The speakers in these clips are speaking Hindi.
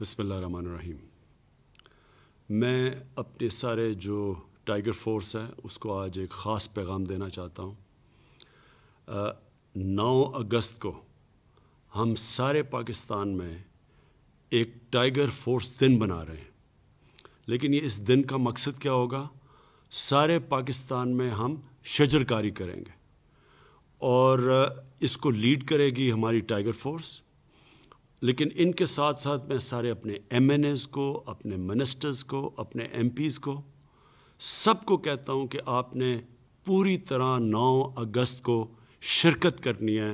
बसमीम मैं अपने सारे जो टाइगर फोर्स है उसको आज एक ख़ास पैगाम देना चाहता हूँ नौ अगस्त को हम सारे पाकिस्तान में एक टाइगर फोर्स दिन बना रहे हैं लेकिन ये इस दिन का मकसद क्या होगा सारे पाकिस्तान में हम शजरकारी करेंगे और इसको लीड करेगी हमारी टाइगर फोर्स लेकिन इनके साथ साथ मैं सारे अपने एम को अपने मिनिस्टर्स को अपने एम को सबको कहता हूँ कि आपने पूरी तरह 9 अगस्त को शिरकत करनी है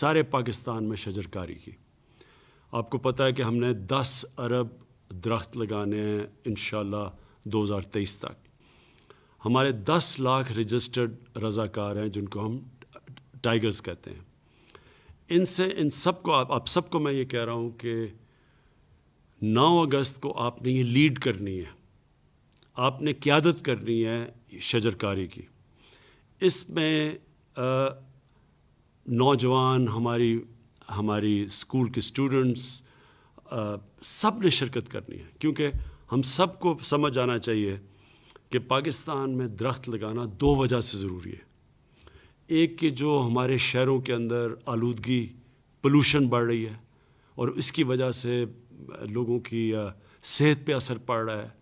सारे पाकिस्तान में शजरकारी की आपको पता है कि हमने 10 अरब दरख्त लगाने हैं इन 2023 तक हमारे 10 लाख रजिस्टर्ड रज़ाकार हैं जिनको हम टाइगर्स कहते हैं इनसे इन सब को आप आप सबको मैं ये कह रहा हूँ कि 9 अगस्त को आपने ये लीड करनी है आपने क्यादत करनी है शजरकारी की इसमें नौजवान हमारी हमारी स्कूल के स्टूडेंट्स सब ने शिरकत करनी है क्योंकि हम सबको समझ आना चाहिए कि पाकिस्तान में दरख्त लगाना दो वजह से ज़रूरी है एक कि जो हमारे शहरों के अंदर आलूदगी पोलूशन बढ़ रही है और इसकी वजह से लोगों की सेहत पे असर पड़ रहा है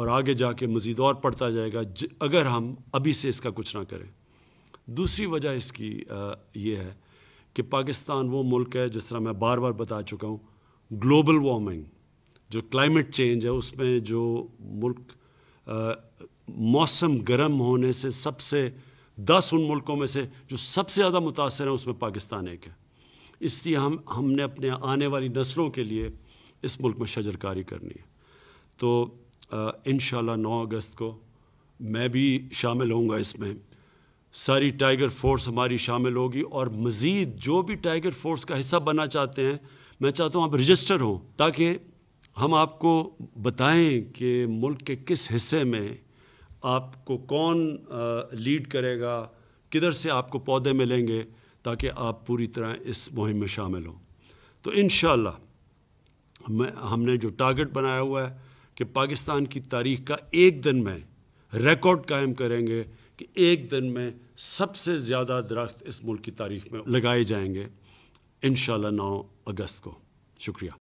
और आगे जाके मज़ीद और पड़ता जाएगा अगर हम अभी से इसका कुछ ना करें दूसरी वजह इसकी ये है कि पाकिस्तान वो मुल्क है जिस तरह मैं बार बार बता चुका हूँ ग्लोबल वार्मिंग जो क्लाइमेट चेंज है उसमें जो मुल्क मौसम गर्म होने से सबसे दस उन मुल्कों में से जो सबसे ज़्यादा मुतासर हैं उसमें पाकिस्तान एक है इसलिए हम हमने अपने आने वाली नस्लों के लिए इस मुल्क में शजरकारी करनी है तो इन नौ अगस्त को मैं भी शामिल होऊंगा इसमें सारी टाइगर फोर्स हमारी शामिल होगी और मज़ीद जो भी टाइगर फोर्स का हिस्सा बनना चाहते हैं मैं चाहता हूँ आप रजिस्टर हों ताकि हम आपको बताएं कि मुल्क के किस हिस्से में आपको कौन लीड करेगा किधर से आपको पौधे मिलेंगे ताकि आप पूरी तरह इस मुहिम में शामिल हों तो इन हमने जो टारगेट बनाया हुआ है कि पाकिस्तान की तारीख का एक दिन में रिकॉर्ड कायम करेंगे कि एक दिन में सबसे ज़्यादा दरख्त इस मुल्क की तारीख में लगाए जाएंगे इन नौ अगस्त को शुक्रिया